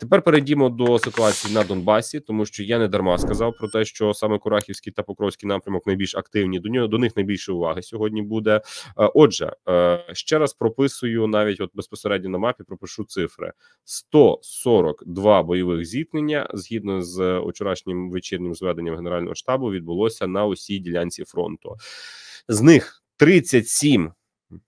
Тепер перейдімо до ситуації на Донбасі, тому що я не дарма сказав про те, що саме Курахівський та Покровський напрямок найбільш активні. До нього до них найбільше уваги сьогодні буде. Е, отже, е, ще раз прописую навіть от безпосередньо на мапі. Пропишу цифри: 142 бойових зіткнення згідно з вчорашнім вечірнім зведенням генерального штабу відбулося на усій ділянці фронту. З них 37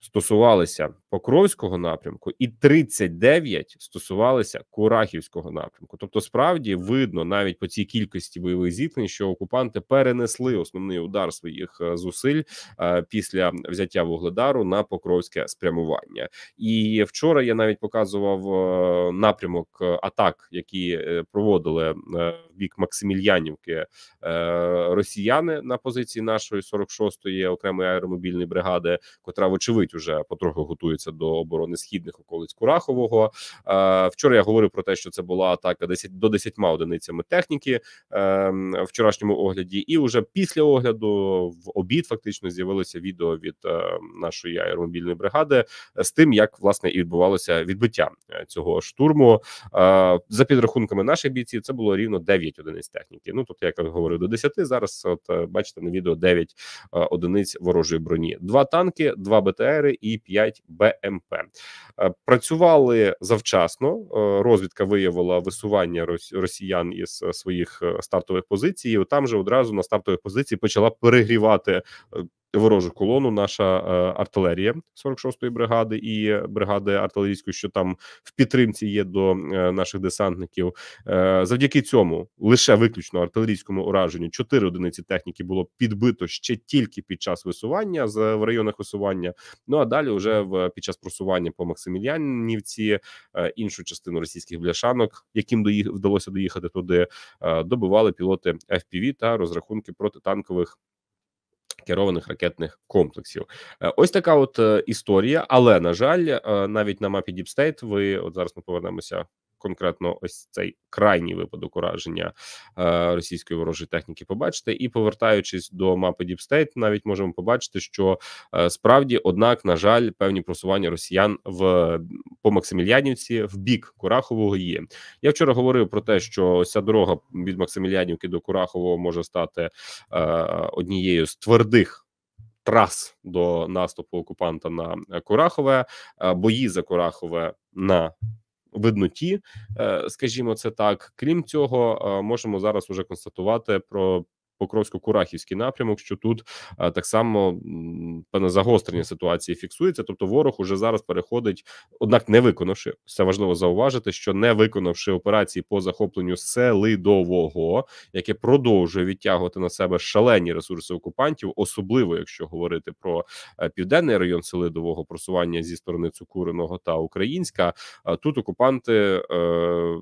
стосувалися Покровського напрямку, і 39 стосувалися Курахівського напрямку. Тобто, справді видно навіть по цій кількості бойових зіткнень, що окупанти перенесли основний удар своїх е, зусиль е, після взяття вугледару на покровське спрямування. І вчора я навіть показував е, напрямок атак, які проводили бік Максимільянівки е, росіяни на позиції нашої 46-ї окремої аеромобільної бригади, котра, вочевидь, уже потроху готується до оборони східних околиць Курахового. Е, вчора я говорив про те, що це була атака 10, до 10 одиницями техніки ем, в вчорашньому огляді, і вже після огляду в обід фактично з'явилося відео від е, нашої аеромобільної бригади з тим, як власне і відбувалося відбиття цього штурму за підрахунками наших бійців. Це було рівно 9 володіють одиниць техніки. Ну тобто, як я як говорю до 10, Зараз от е, бачите на відео 9 е, одиниць ворожої броні. Два танки, два БТРи і 5 БМП. Е, працювали завчасно. Розвідка виявила висування росіян із своїх стартових позицій. І Там же одразу на стартових позиції почала перегрівати ворожу колону. Наша е, артилерія 46-ї бригади і бригади артилерійської, що там в підтримці є до е, наших десантників. Е, завдяки цьому лише виключно артилерійському ураженню 4 одиниці техніки було підбито ще тільки під час висування з в районах висування. Ну а далі, вже в під час просування по Максимілянівці іншу частину російських бляшанок, яким доїх вдалося доїхати туди, добивали пілоти FPV та розрахунки протитанкових керованих ракетних комплексів. Е, ось така от е, історія. Але на жаль, е, навіть на мапі Діпстейт, ви от зараз ми повернемося конкретно ось цей крайній випадок ураження е, російської ворожої техніки. побачити. і повертаючись до мапи Діпстейт, навіть можемо побачити, що е, справді, однак, на жаль, певні просування росіян в по Максимільянівці в бік Курахового є. Я вчора говорив про те, що ось ця дорога від Максимільянівки до Курахового може стати е, однією з твердих. Трас до наступу окупанта на Курахове, е, бої за Курахове на видноті, е, скажімо, це так. Крім цього, е, можемо зараз уже констатувати про Покровсько-Курахівський напрямок, що тут е, так само певне загострення ситуації фіксується. Тобто, ворог уже зараз переходить, однак не виконавши це важливо зауважити, що не виконавши операції по захопленню селидового, яке продовжує відтягувати на себе шалені ресурси окупантів, особливо якщо говорити про е, південний район селидового просування зі сторони Цукуриного та Українська. а е, Тут окупанти,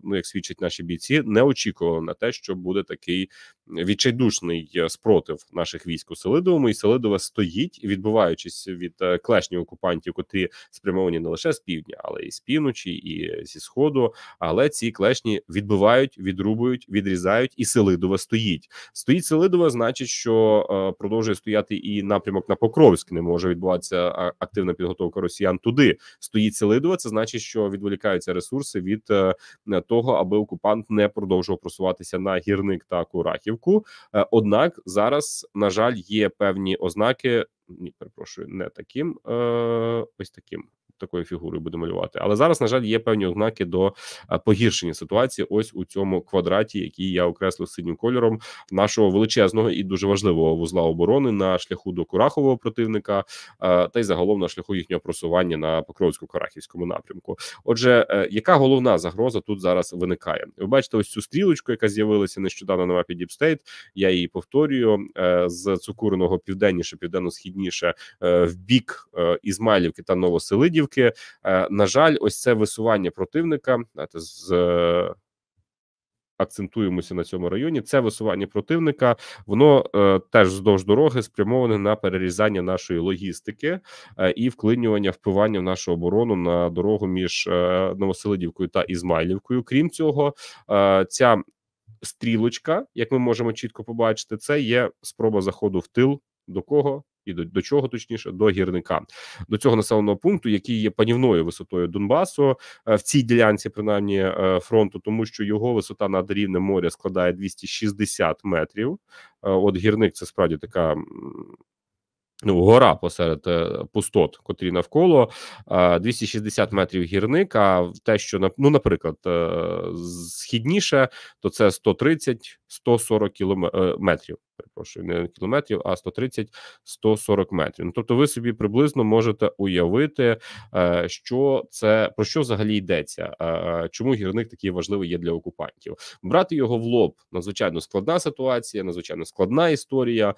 ну як свідчать наші бійці, не очікували на те, що буде такий відчайдушний е, спротив наших військ у Селидовому, і Селидове стоїть, відбуваючись від е, клешні окупантів, котрі спрямовані не лише з півдня, але і з півночі, і е, зі сходу. Але ці клешні відбивають, відрубують, відрізають, і Селидове стоїть. Стоїть Селидове, значить, що продовжує стояти і напрямок на Покровськ. Не може відбуватися активна підготовка Росіян туди. Стоїть Селидове, це значить, що відволікаються ресурси від того, аби окупант не продовжував просуватися на гірник та курахів виборівку. Е, однак зараз, на жаль, є певні ознаки. Ні, перепрошую, не таким, е, ось таким такою фігурою буде малювати. Але зараз, на жаль, є певні ознаки до е, погіршення ситуації. Ось у цьому квадраті, який я окреслив синім кольором нашого величезного і дуже важливого вузла оборони на шляху до Курахового противника, е, та й загалом на шляху їхнього просування на Покровсько-Карахівському напрямку. Отже, е, яка головна загроза тут зараз виникає? Ви бачите, ось цю стрілочку, яка з'явилася нещодавно на мапі Діпстейт. Я її повторюю з цукуреного південніше, південно-східніше в бік Ізмайлівки та Новоселидів помилки. Е, на жаль, ось це висування противника з. Е, акцентуємося на цьому районі. Це висування противника, воно е, теж вздовж дороги спрямоване на перерізання нашої логістики е, і вклинювання впивання в нашу оборону на дорогу між е, Новоселидівкою та Ізмайлівкою. Крім цього, е, ця стрілочка, як ми можемо чітко побачити, це є спроба заходу в тил. До кого і до, до чого точніше до гірника до цього населеного пункту, який є панівною висотою Донбасу е, в цій ділянці, принаймні е, фронту, тому що його висота над рівнем моря складає 260 метрів. Е, от гірник це справді така. Ну, гора посеред пустот, котрі навколо 260 метрів гірник. А те, що ну, наприклад, східніше, то це 130-140 кілометрів перепрошую, не кілометрів, а 130-140 метрів. Ну, тобто, ви собі приблизно можете уявити, е, що це про що взагалі йдеться, е, е, чому гірник такий важливий є для окупантів. Брати його в лоб надзвичайно складна ситуація, надзвичайно складна історія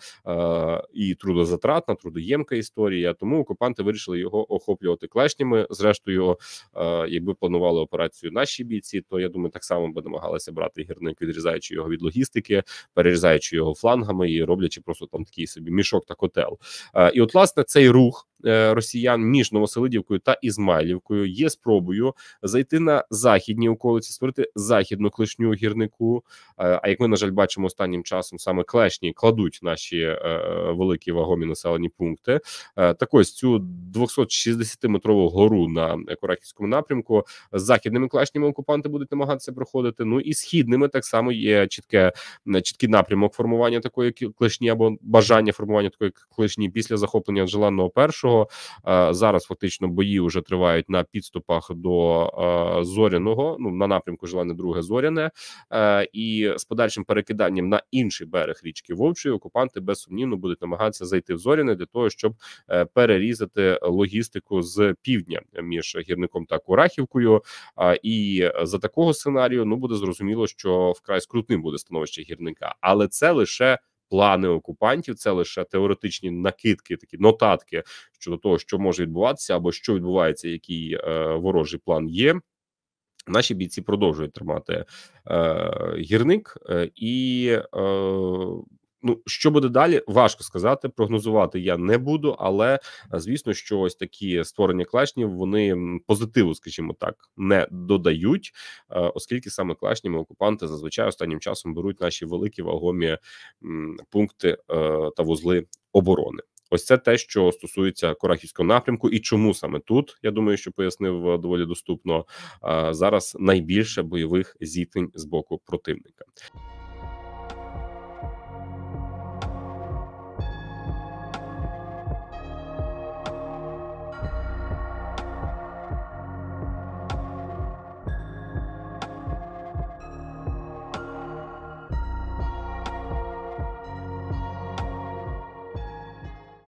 і трудозатратна, трудоємка історія. Тому окупанти вирішили його охоплювати клешнями. Зрештою, якби планували операцію наші бійці, то я думаю, так само би намагалися брати гірник, відрізаючи його від логістики, перерізаючи його фланг шлангами і роблячи просто там такий собі мішок та котел. Е, і от власне цей рух. Е, росіян між Новоселидівкою та Ізмайлівкою є спробою зайти на західні околиці, створити західну клешню гірнику. Е, а як ми на жаль бачимо останнім часом, саме клешні кладуть наші е, великі вагомі населені пункти. Так ось цю 260-метрову гору на Кораківському напрямку з західними клешнями окупанти будуть намагатися проходити. Ну і східними так само є чітке чіткий напрямок формування такої клешні або бажання формування такої клешні після захоплення Желанного першого лютого. Е, зараз фактично бої вже тривають на підступах до е, зоряного. Ну на напрямку желане друге зоряне е, і з подальшим перекиданням на інший берег річки Вовчої окупанти безсумнівно будуть намагатися зайти в зоряне для того, щоб перерізати логістику з півдня між гірником та Курахівкою. І за такого сценарію ну буде зрозуміло, що вкрай скрутним буде становище гірника, але це лише плани окупантів. Це лише теоретичні накидки, такі нотатки щодо того, що може відбуватися, або що відбувається, який е, ворожий план є. Наші бійці продовжують тримати е, гірник е, і. Е, Ну, що буде далі, важко сказати. Прогнозувати я не буду, але е, звісно, що ось такі створення клашнів вони позитиву, скажімо так, не додають, е, оскільки саме клешнями окупанти зазвичай останнім часом беруть наші великі вагомі пункти е, та вузли оборони. Ось це те, що стосується Корахівського напрямку, і чому саме тут я думаю, що пояснив доволі доступно зараз найбільше бойових зіткнень з боку противника.